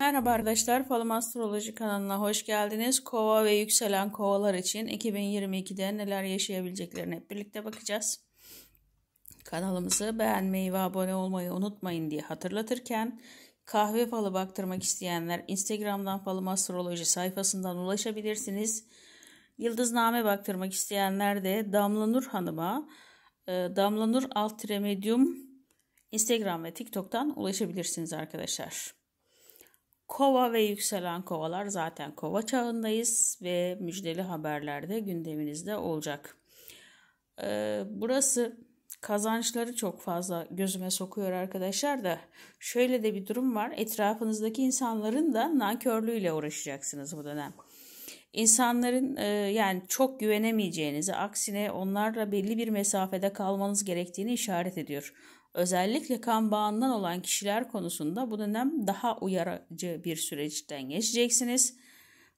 Merhaba arkadaşlar, Falım Astroloji kanalına hoş geldiniz. Kova ve yükselen kovalar için 2022'de neler yaşayabileceklerini hep birlikte bakacağız. Kanalımızı beğenmeyi ve abone olmayı unutmayın diye hatırlatırken kahve falı baktırmak isteyenler Instagram'dan Falım Astroloji sayfasından ulaşabilirsiniz. Yıldızname baktırmak isteyenler de Damla Nur Hanım'a e, Damla Nur Alt Medium Instagram ve TikTok'tan ulaşabilirsiniz arkadaşlar. Kova ve yükselen kovalar zaten kova çağındayız ve müjdeli haberlerde gündeminizde olacak. Ee, burası kazançları çok fazla gözüme sokuyor arkadaşlar da şöyle de bir durum var. Etrafınızdaki insanların da nankörlüğüyle uğraşacaksınız bu dönem. İnsanların e, yani çok güvenemeyeceğinizi aksine onlarla belli bir mesafede kalmanız gerektiğini işaret ediyor. Özellikle kan bağından olan kişiler konusunda bu dönem daha uyarıcı bir süreçten geçeceksiniz.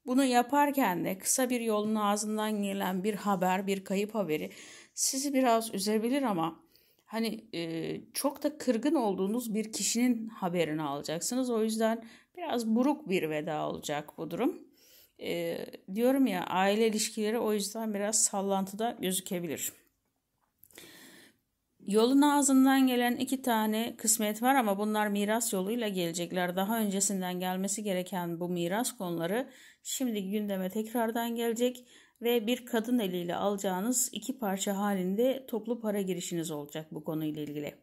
Bunu yaparken de kısa bir yolun ağzından gelen bir haber, bir kayıp haberi sizi biraz üzebilir ama hani e, çok da kırgın olduğunuz bir kişinin haberini alacaksınız. O yüzden biraz buruk bir veda olacak bu durum. E, diyorum ya aile ilişkileri o yüzden biraz sallantıda gözükebilir. Yolun ağzından gelen iki tane kısmet var ama bunlar miras yoluyla gelecekler. Daha öncesinden gelmesi gereken bu miras konuları şimdi gündeme tekrardan gelecek ve bir kadın eliyle alacağınız iki parça halinde toplu para girişiniz olacak bu konuyla ilgili.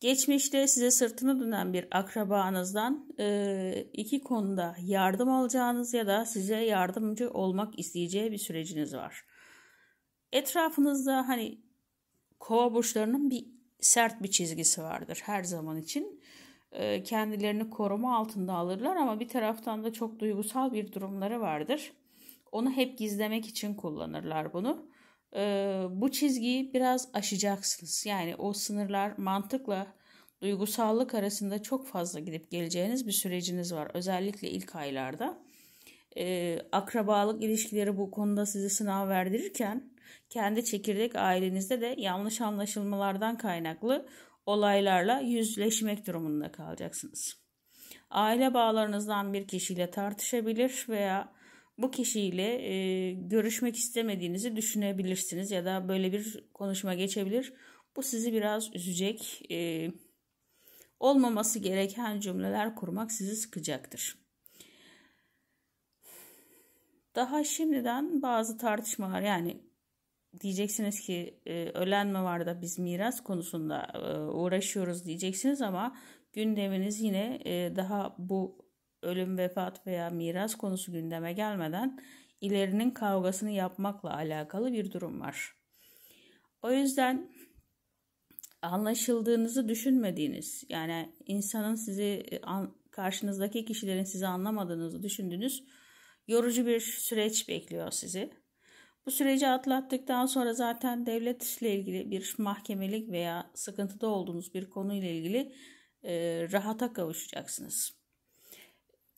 Geçmişte size sırtını dönen bir akrabanızdan e, iki konuda yardım alacağınız ya da size yardımcı olmak isteyeceği bir süreciniz var. Etrafınızda hani kova burçlarının bir sert bir çizgisi vardır her zaman için. Ee, kendilerini koruma altında alırlar ama bir taraftan da çok duygusal bir durumları vardır. Onu hep gizlemek için kullanırlar bunu. Ee, bu çizgiyi biraz aşacaksınız. Yani o sınırlar mantıkla duygusallık arasında çok fazla gidip geleceğiniz bir süreciniz var. Özellikle ilk aylarda. Ee, akrabalık ilişkileri bu konuda sizi sınav verdirirken kendi çekirdek ailenizde de yanlış anlaşılmalardan kaynaklı olaylarla yüzleşmek durumunda kalacaksınız. Aile bağlarınızdan bir kişiyle tartışabilir veya bu kişiyle e, görüşmek istemediğinizi düşünebilirsiniz ya da böyle bir konuşma geçebilir. Bu sizi biraz üzecek. E, olmaması gereken cümleler kurmak sizi sıkacaktır. Daha şimdiden bazı tartışmalar yani diyeceksiniz ki e, ölen mi var da biz miras konusunda e, uğraşıyoruz diyeceksiniz ama gündeminiz yine e, daha bu ölüm, vefat veya miras konusu gündeme gelmeden ilerinin kavgasını yapmakla alakalı bir durum var. O yüzden anlaşıldığınızı düşünmediğiniz yani insanın sizi e, karşınızdaki kişilerin sizi anlamadığınızı düşündüğünüz yorucu bir süreç bekliyor sizi. Bu süreci atlattıktan sonra zaten devlet işle ilgili bir mahkemelik veya sıkıntıda olduğunuz bir konuyla ilgili e, rahata kavuşacaksınız.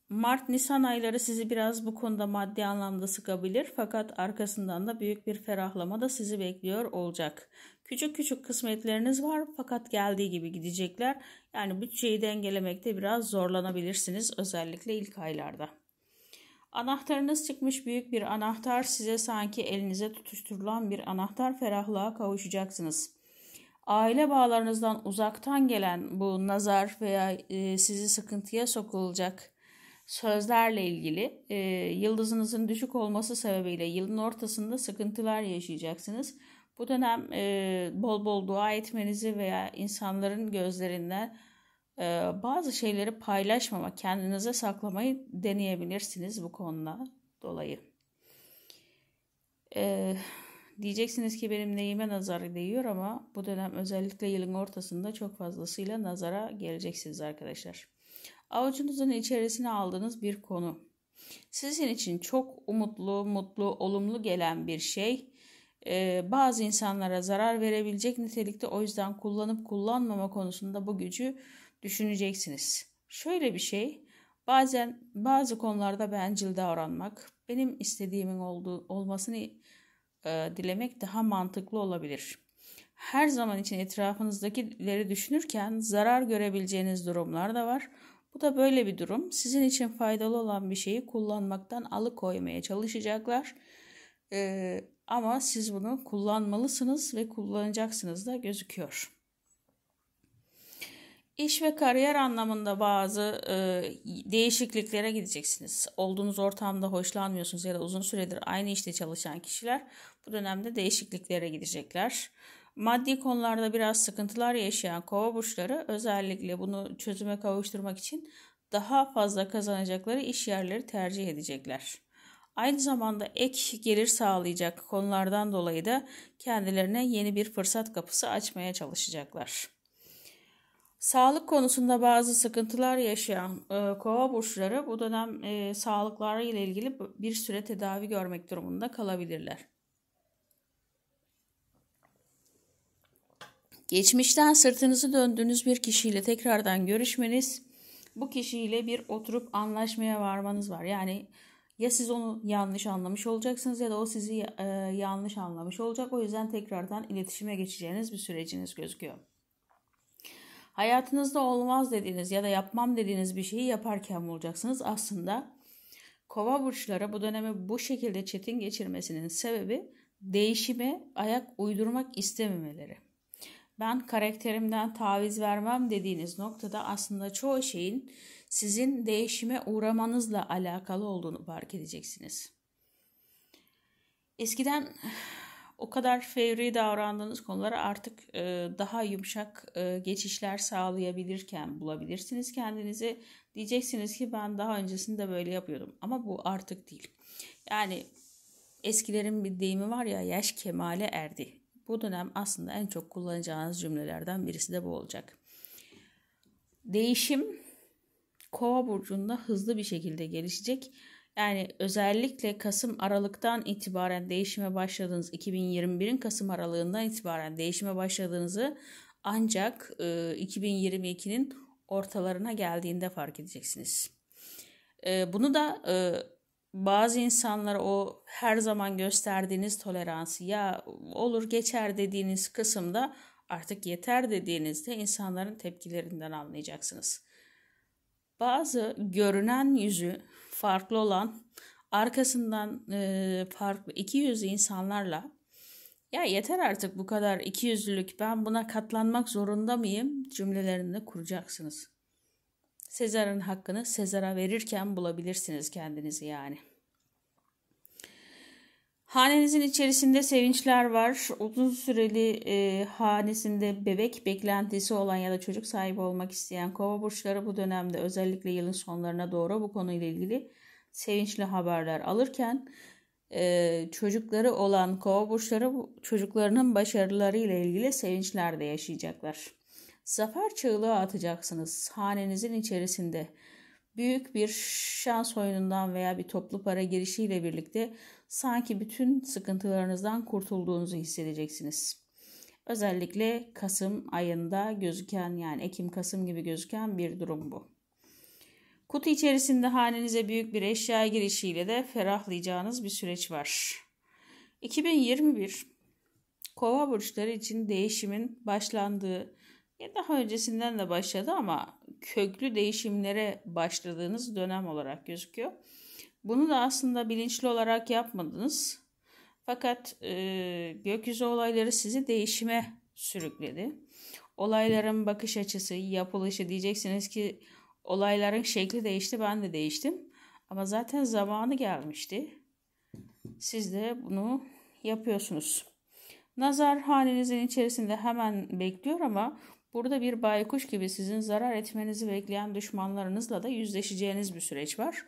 Mart-Nisan ayları sizi biraz bu konuda maddi anlamda sıkabilir fakat arkasından da büyük bir ferahlama da sizi bekliyor olacak. Küçük küçük kısmetleriniz var fakat geldiği gibi gidecekler. Yani bütçeyi dengelemekte biraz zorlanabilirsiniz özellikle ilk aylarda. Anahtarınız çıkmış büyük bir anahtar size sanki elinize tutuşturulan bir anahtar ferahlığa kavuşacaksınız. Aile bağlarınızdan uzaktan gelen bu nazar veya e, sizi sıkıntıya sokulacak sözlerle ilgili e, yıldızınızın düşük olması sebebiyle yılın ortasında sıkıntılar yaşayacaksınız. Bu dönem e, bol bol dua etmenizi veya insanların gözlerinden ee, bazı şeyleri paylaşmama, kendinize saklamayı deneyebilirsiniz bu konuda dolayı. Ee, diyeceksiniz ki benim neyime nazar değiyor ama bu dönem özellikle yılın ortasında çok fazlasıyla nazara geleceksiniz arkadaşlar. Avucunuzun içerisine aldığınız bir konu. Sizin için çok umutlu, mutlu, olumlu gelen bir şey ee, bazı insanlara zarar verebilecek nitelikte o yüzden kullanıp kullanmama konusunda bu gücü düşüneceksiniz. Şöyle bir şey, bazen bazı konularda bencil davranmak, benim istediğimin olduğu, olmasını e, dilemek daha mantıklı olabilir. Her zaman için etrafınızdakileri düşünürken zarar görebileceğiniz durumlar da var. Bu da böyle bir durum. Sizin için faydalı olan bir şeyi kullanmaktan alıkoymaya çalışacaklar. Ee, ama siz bunu kullanmalısınız ve kullanacaksınız da gözüküyor. İş ve kariyer anlamında bazı e, değişikliklere gideceksiniz. Olduğunuz ortamda hoşlanmıyorsunuz ya da uzun süredir aynı işte çalışan kişiler bu dönemde değişikliklere gidecekler. Maddi konularda biraz sıkıntılar yaşayan kova burçları özellikle bunu çözüme kavuşturmak için daha fazla kazanacakları iş yerleri tercih edecekler. Aynı zamanda ek gelir sağlayacak konulardan dolayı da kendilerine yeni bir fırsat kapısı açmaya çalışacaklar. Sağlık konusunda bazı sıkıntılar yaşayan e, kova burçları bu dönem e, sağlıkları ile ilgili bir süre tedavi görmek durumunda kalabilirler. Geçmişten sırtınızı döndüğünüz bir kişiyle tekrardan görüşmeniz, bu kişiyle bir oturup anlaşmaya varmanız var. Yani ya siz onu yanlış anlamış olacaksınız ya da o sizi e, yanlış anlamış olacak. O yüzden tekrardan iletişime geçeceğiniz bir süreciniz gözüküyor. Hayatınızda olmaz dediğiniz ya da yapmam dediğiniz bir şeyi yaparken bulacaksınız. Aslında kova burçlara bu dönemi bu şekilde çetin geçirmesinin sebebi değişime ayak uydurmak istememeleri. Ben karakterimden taviz vermem dediğiniz noktada aslında çoğu şeyin sizin değişime uğramanızla alakalı olduğunu fark edeceksiniz. Eskiden o kadar fevri davrandığınız konulara artık e, daha yumuşak e, geçişler sağlayabilirken bulabilirsiniz kendinizi. Diyeceksiniz ki ben daha öncesinde böyle yapıyordum ama bu artık değil. Yani eskilerin bir deyimi var ya yaş kemale erdi. Bu dönem aslında en çok kullanacağınız cümlelerden birisi de bu olacak. Değişim Kova burcunda hızlı bir şekilde gelişecek yani özellikle Kasım Aralık'tan itibaren değişime başladığınız 2021'in Kasım Aralığından itibaren değişime başladığınızı ancak e, 2022'nin ortalarına geldiğinde fark edeceksiniz. E, bunu da e, bazı insanlar o her zaman gösterdiğiniz toleransı ya olur geçer dediğiniz kısımda artık yeter dediğinizde insanların tepkilerinden anlayacaksınız. Bazı görünen yüzü farklı olan arkasından e, farklı iki yüzlü insanlarla ya yeter artık bu kadar iki yüzlülük ben buna katlanmak zorunda mıyım cümlelerini kuracaksınız. Sezar'ın hakkını Sezar'a verirken bulabilirsiniz kendinizi yani. Hanenizin içerisinde sevinçler var. Uzun süreli e, hanesinde bebek beklentisi olan ya da çocuk sahibi olmak isteyen kova burçları bu dönemde özellikle yılın sonlarına doğru bu konuyla ilgili sevinçli haberler alırken e, çocukları olan kova burçları çocuklarının başarıları ile ilgili sevinçler de yaşayacaklar. Zafer çığlığı atacaksınız hanenizin içerisinde. Büyük bir şans oyunundan veya bir toplu para girişiyle birlikte sanki bütün sıkıntılarınızdan kurtulduğunuzu hissedeceksiniz. Özellikle Kasım ayında gözüken yani Ekim-Kasım gibi gözüken bir durum bu. Kutu içerisinde hanenize büyük bir eşya girişiyle de ferahlayacağınız bir süreç var. 2021 Kova burçları için değişimin başlandığı ya daha öncesinden de başladı ama köklü değişimlere başladığınız dönem olarak gözüküyor. Bunu da aslında bilinçli olarak yapmadınız. Fakat e, gökyüzü olayları sizi değişime sürükledi. Olayların bakış açısı, yapılışı diyeceksiniz ki olayların şekli değişti, ben de değiştim. Ama zaten zamanı gelmişti. Siz de bunu yapıyorsunuz. Nazar hanenizin içerisinde hemen bekliyor ama Burada bir baykuş gibi sizin zarar etmenizi bekleyen düşmanlarınızla da yüzleşeceğiniz bir süreç var.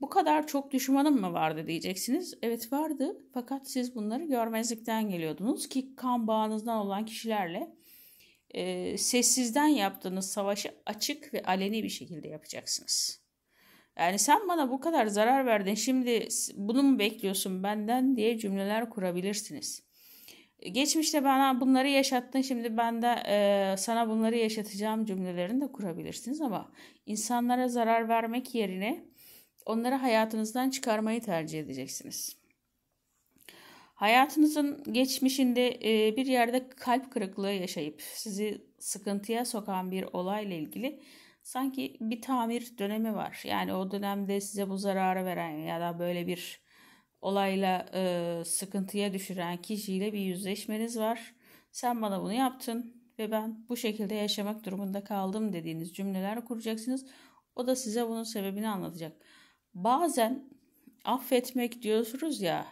Bu kadar çok düşmanım mı vardı diyeceksiniz. Evet vardı fakat siz bunları görmezlikten geliyordunuz ki kan bağınızdan olan kişilerle e, sessizden yaptığınız savaşı açık ve aleni bir şekilde yapacaksınız. Yani sen bana bu kadar zarar verdin şimdi bunu mu bekliyorsun benden diye cümleler kurabilirsiniz. Geçmişte bana bunları yaşattın şimdi ben de e, sana bunları yaşatacağım cümlelerini de kurabilirsiniz ama insanlara zarar vermek yerine onları hayatınızdan çıkarmayı tercih edeceksiniz. Hayatınızın geçmişinde e, bir yerde kalp kırıklığı yaşayıp sizi sıkıntıya sokan bir olayla ilgili sanki bir tamir dönemi var. Yani o dönemde size bu zararı veren ya da böyle bir olayla e, sıkıntıya düşüren kişiyle bir yüzleşmeniz var. Sen bana bunu yaptın ve ben bu şekilde yaşamak durumunda kaldım dediğiniz cümleler kuracaksınız. O da size bunun sebebini anlatacak. Bazen affetmek diyorsunuz ya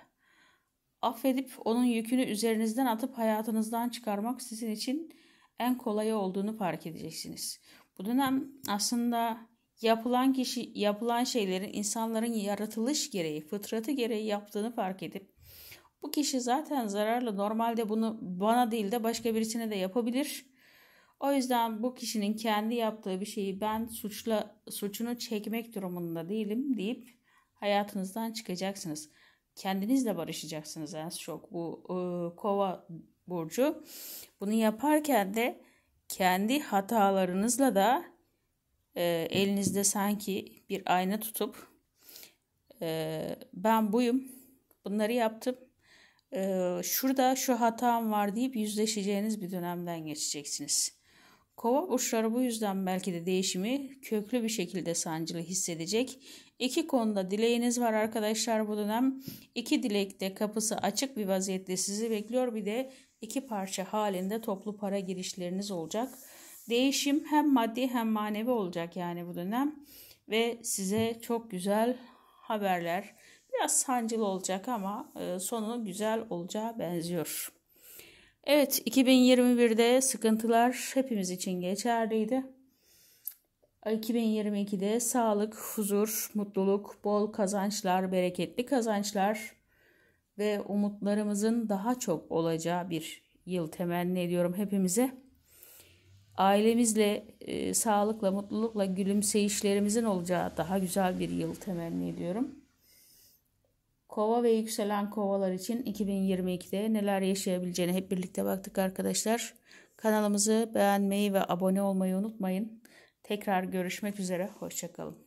affedip onun yükünü üzerinizden atıp hayatınızdan çıkarmak sizin için en kolayı olduğunu fark edeceksiniz. Bu dönem aslında yapılan kişi yapılan şeylerin insanların yaratılış gereği, fıtratı gereği yaptığını fark edip bu kişi zaten zararlı normalde bunu bana değil de başka birisine de yapabilir. O yüzden bu kişinin kendi yaptığı bir şeyi ben suçla suçunu çekmek durumunda değilim deyip hayatınızdan çıkacaksınız. Kendinizle barışacaksınız en çok bu e, kova burcu. Bunu yaparken de kendi hatalarınızla da e, elinizde sanki bir ayna tutup e, ben buyum bunları yaptım e, şurada şu hatam var deyip yüzleşeceğiniz bir dönemden geçeceksiniz. Kova burçları bu yüzden belki de değişimi köklü bir şekilde sancılı hissedecek. İki konuda dileğiniz var arkadaşlar bu dönem. İki dilekte kapısı açık bir vaziyette sizi bekliyor. Bir de iki parça halinde toplu para girişleriniz olacak. Değişim hem maddi hem manevi olacak yani bu dönem ve size çok güzel haberler biraz sancılı olacak ama e, sonu güzel olacağı benziyor. Evet 2021'de sıkıntılar hepimiz için geçerliydi. 2022'de sağlık, huzur, mutluluk, bol kazançlar, bereketli kazançlar ve umutlarımızın daha çok olacağı bir yıl temenni ediyorum hepimize ailemizle, e, sağlıkla, mutlulukla, gülümseyişlerimizin olacağı daha güzel bir yıl temenni ediyorum. Kova ve yükselen kovalar için 2022'de neler yaşayabileceğini hep birlikte baktık arkadaşlar. Kanalımızı beğenmeyi ve abone olmayı unutmayın. Tekrar görüşmek üzere, hoşçakalın.